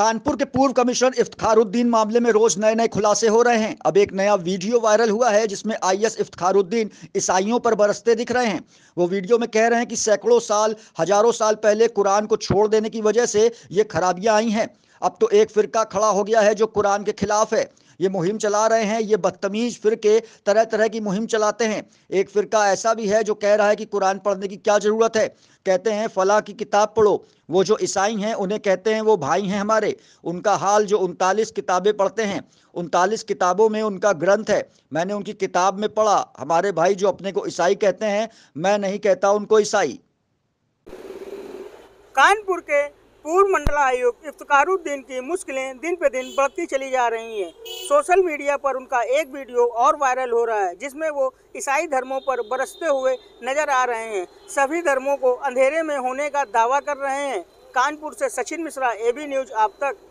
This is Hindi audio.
कानपुर के पूर्व कमिश्नर इफ्तारुद्दीन मामले में रोज नए नए खुलासे हो रहे हैं अब एक नया वीडियो वायरल हुआ है जिसमें आईएस इफ्तारुद्दीन ईसाइयों पर बरसते दिख रहे हैं वो वीडियो में कह रहे हैं कि सैकड़ों साल हजारों साल पहले कुरान को छोड़ देने की वजह से ये खराबियां आई हैं अब तो एक फिरका खड़ा हो गया है जो कुरान के खिलाफ है ये मुहिम चला रहे हैं ये बदतमीज फिरके तरह तरह की मुहिम चलाते हैं एक फिरका ऐसा भी है जो कह रहा है कि कुरान पढ़ने की क्या ज़रूरत है कहते हैं फला की किताब पढ़ो वो जो ईसाई हैं उन्हें कहते हैं वो भाई हैं हमारे उनका हाल जो उनतालीस किताबें पढ़ते हैं उनतालीस किताबों में उनका ग्रंथ है मैंने उनकी किताब में पढ़ा हमारे भाई जो अपने को ईसाई कहते हैं मैं नहीं कहता उनको ईसाई कानपुर के पूर्व मंडल आयुक्त इफ्तारुद्दीन की मुश्किलें दिन पे दिन बढ़ती चली जा रही हैं सोशल मीडिया पर उनका एक वीडियो और वायरल हो रहा है जिसमें वो ईसाई धर्मों पर बरसते हुए नजर आ रहे हैं सभी धर्मों को अंधेरे में होने का दावा कर रहे हैं कानपुर से सचिन मिश्रा ए न्यूज आप तक